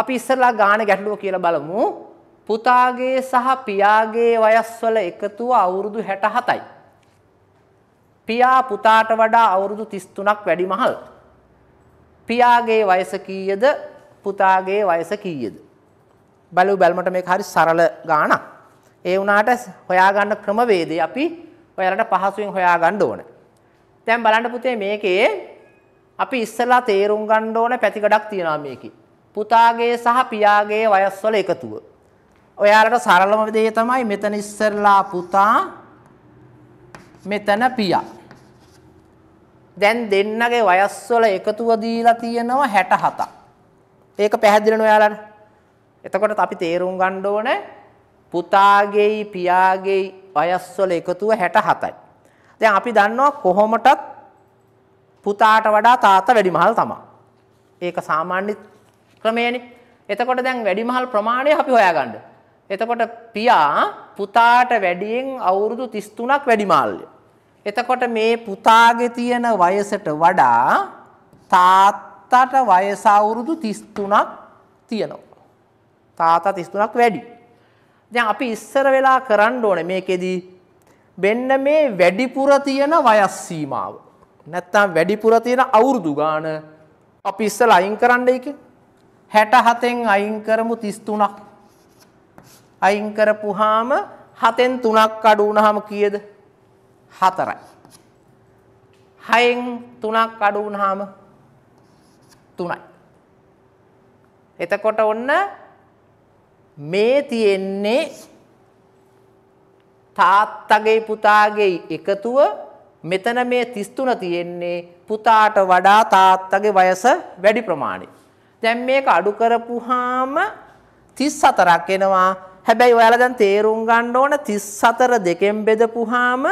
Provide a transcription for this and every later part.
අපි ඉස්සරලා ගාන ගැටලුව කියලා බලමු. පුතාගේ සහ පියාගේ වයස්වල එකතුව අවුරුදු 67යි. පියා පුතාට වඩා අවුරුදු 33ක් වැඩි මහල්. පියාගේ වයස කීයද? පුතාගේ වයස කීයද? බලු බැලමට මේක හරි සරල ගාණක්. ඒ වුණාට හොයාගන්න ක්‍රමවේදය අපි ඔයාලට පහසුවෙන් හොයාගන්න ඕනේ. දැන් බලන්න පුතේ මේකේ අපි ඉස්සලා තේරුම් ගන්න ඕන පැතිකඩක් තියෙනවා මේකේ. පුතාගේ සහ පියාගේ වයස්වල එකතුව. ඔයාලට සරලම දේ තමයි මෙතන ඉස්සරලා පුතා මෙතන පියා. දැන් දෙන්නගේ වයස්වල එකතුව දීලා තියෙනවා 67ක්. ඒක පැහැදිලිනේ ඔයාලට. එතකොට අපි තේරුම් ගන්න ඕනේ පුතාගේයි පියාගේයි වයස්වල එකතුව 67යි. දැන් අපි දන්නවා කොහොමටත් පුතාට වඩා තාත්තා වැඩිමහල් තමයි. ඒක සාමාන්‍ය ක්‍රමේනේ. එතකොට දැන් වැඩිමහල් ප්‍රමාණය අපි හොයාගන්න. එතකොට පියා පුතාට වැඩියෙන් අවුරුදු 33ක් වැඩිමහල්ය. එතකොට මේ පුතාගේ තියෙන වයසට වඩා තාත්තට වයස අවුරුදු 33ක් තියෙනවා. තාත්තා 33ක් වැඩි. දැන් අපි ඉස්සර වෙලා කරන්න ඕනේ මේකෙදි මෙන්න මේ වැඩිපුර තියෙන වයස් සීමාව. නැත්තම් වැඩිපුර තියෙන අවුරුදු ගාන අපි ඉස්සලා අයින් කරන්න එකේ 67න් අයින් කරමු 33ක්. අයින් කරපුවාම 7න් 3ක් අඩු වුණාම කීයද? 4යි. 6න් 3ක් අඩු වුණාම 3යි. එතකොට ඔන්න මේ තියෙන්නේ තාත්තගේ පුතාගේ එකතුව මෙතන මේ 33 තියෙන්නේ පුතාට වඩා තාත්තගේ වයස වැඩි ප්‍රමාණයේ දැන් මේක අඩු කරපුවාම 34ක් එනවා. හැබැයි ඔයාලා දැන් තේරුම් ගන්න ඕන 34 දෙකෙන් බෙදපුවාම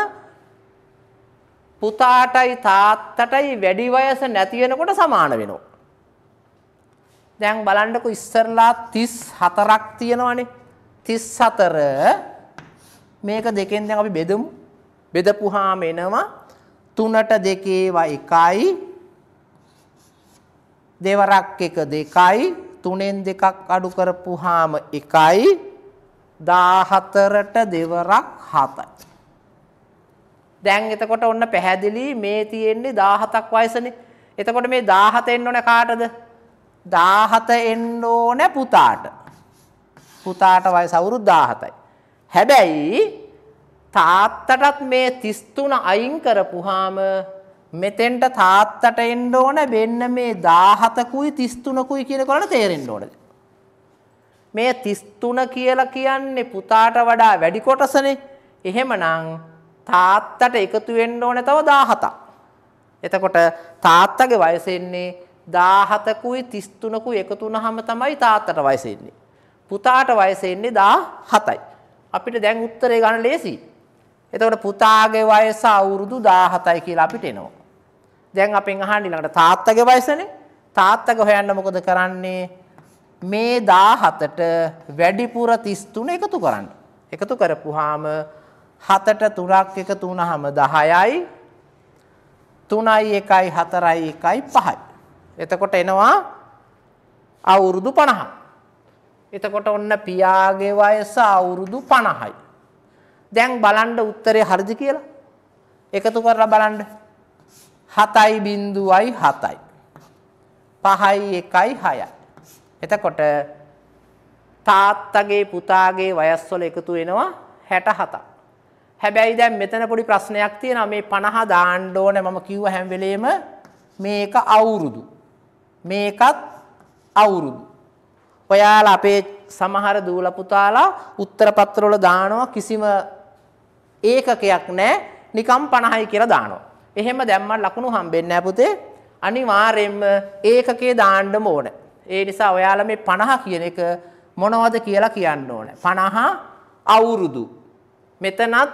පුතාටයි තාත්තටයි වැඩි වයස නැති වෙනකොට සමාන වෙනවා. දැන් බලන්නකො ඉස්සරලා 34ක් තියෙනවනේ. 34 මේක දෙකෙන් දැන් අපි බෙදමු. බෙදපුවාම එනවා 3ට 2 ඒවා 1යි දෙවරක් එක දෙකයි තුනෙන් දෙකක් අඩු කරපුවාම එකයි 14ට දෙවරක් 7යි. දැන් එතකොට ඔන්න පැහැදිලි මේ තියෙන්නේ 17ක් වයසනේ. එතකොට මේ 17 එන්න ඕන කාටද? 17 එන්න ඕන පුතාට. පුතාට වයස අවුරුදු 17යි. හැබැයි තාත්තටත් මේ 33 අයින් කරපුවාම මෙතෙන්ට තාත්තට එන්න ඕන වෙන්න මේ 17කුයි 33කුයි කියන කරලා තේරෙන්න ඕනද? මේ 33 කියලා කියන්නේ පුතාට වඩා වැඩි කොටසනේ. එහෙමනම් තාත්තට එකතු වෙන්න ඕන තව 17ක්. එතකොට තාත්තගේ වයස එන්නේ 17කුයි 33කුයි එකතු වුනහම තමයි තාත්තට වයස එන්නේ. පුතාට වයස එන්නේ 17යි. අපිට දැන් උත්තරේ ගන්න ලේසියි. එතකොට පුතාගේ වයස අවුරුදු 17යි කියලා අපිට එනවා. දැන් අපෙන් අහන්න ඊළඟට තාත්තගේ වයසනේ. තාත්තගේ හොයන්න මොකද කරන්නේ? මේ 17ට වැඩිපුර 33 එකතු කරන්න. එකතු කරපුවාම 7ට 3ක් එකතු වුනහම 10යි 3යි 1යි 4යි 1යි 5යි. එතකොට එනවා අවුරුදු 50. එතකොට ඔන්න පියාගේ වයස අවුරුදු 50යි. දැන් බලන්න උත්තරේ හරිද කියලා. එකතු කරලා බලන්න. හතයි බින්දුවයි හතයි. පහයි එකයි හයයි. එතකොට තාත්තගේ පුතාගේ වයස්වල එකතු වෙනවා හැට හතක්. හැබැයි දැන් මෙතන පොඩි ප්‍රශ්නයක් තියෙනවා මේ 50 දාන්න ඕනේ මම කිව්ව හැම වෙලේම මේක අවුරුදු. මේකත් අවුරුදු. ඔයාලා අපේ සමහර දූල පුතාලා උත්තර පත්‍රවල දානවා කිසිම ඒකකයක් නැහැ නිකම් 50යි කියලා දානවා. එහෙම දැම්මට ලකුණු හම්බෙන්නේ නැහැ පුතේ. අනිවාර්යයෙන්ම ඒකකේ දාන්න ඕන. ඒ නිසා ඔයාලා මේ 50 කියන එක මොනවද කියලා කියන්න ඕනේ. 50 අවුරුදු. මෙතනත්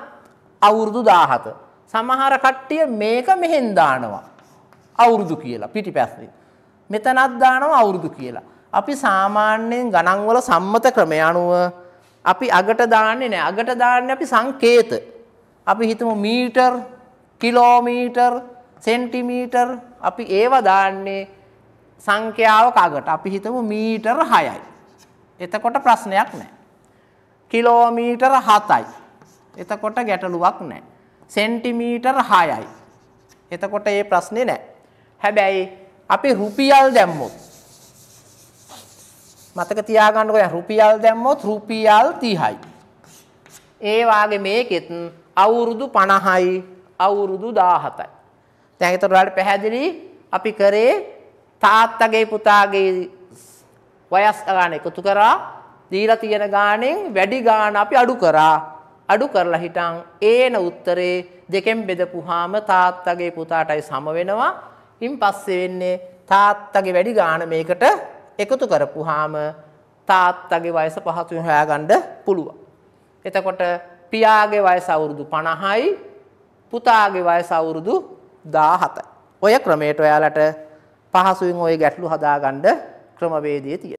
අවුරුදු 17. සමහර කට්ටිය මේක මෙහෙන් දානවා. අවුරුදු කියලා පිටිපස්සේ. මෙතනත් දානවා අවුරුදු කියලා. අපි සාමාන්‍යයෙන් ගණන් වල සම්මත ක්‍රමය අනුව අපි අගට දාන්නේ නැහැ. අගට දාන්නේ අපි සංකේත. අපි හිතමු මීටර් කිලෝමීටර් සෙන්ටිමීටර් අපි ඒව දාන්නේ සංඛ්‍යාවක අගට. අපි හිතමු මීටර් 6යි. එතකොට ප්‍රශ්නයක් නැහැ. කිලෝමීටර් 7යි. එතකොට ගැටලුවක් නැහැ. සෙන්ටිමීටර් 6යි. එතකොට ඒ ප්‍රශ්නේ නැහැ. හැබැයි අපි රුපියල් දැම්මොත් මතක තියාගන්නකො දැන් රුපියල් දැම්මොත් රුපියල් 30යි. ඒ වාගේ මේකෙත් අවුරුදු 50යි අවුරුදු 17යි. දැන් ඒතර වලට පැහැදිලි අපි කරේ තාත්තගේ පුතාගේ වයස් ගාන එකතු කරා දීලා තියෙන ගාණෙන් වැඩි ගාණ අපි අඩු කරා. අඩු කරලා හිටන් ඒන උත්තරේ දෙකෙන් බෙදපුවාම තාත්තගේ පුතාටයි සම වෙනවා. ඉන් පස්සේ වෙන්නේ තාත්තගේ වැඩි ගාණ මේකට එකතු කරපුවාම තාත්තගේ වයස පහතුන් හොයාගන්න පුළුවන්. එතකොට පියාගේ වයස අවුරුදු 50යි පුතාගේ වයස අවුරුදු 17. ඔය ක්‍රමයට ඔයාලට පහසුවෙන් ওই ගැටලු හදාගන්න ක්‍රමවේදය තියෙනවා.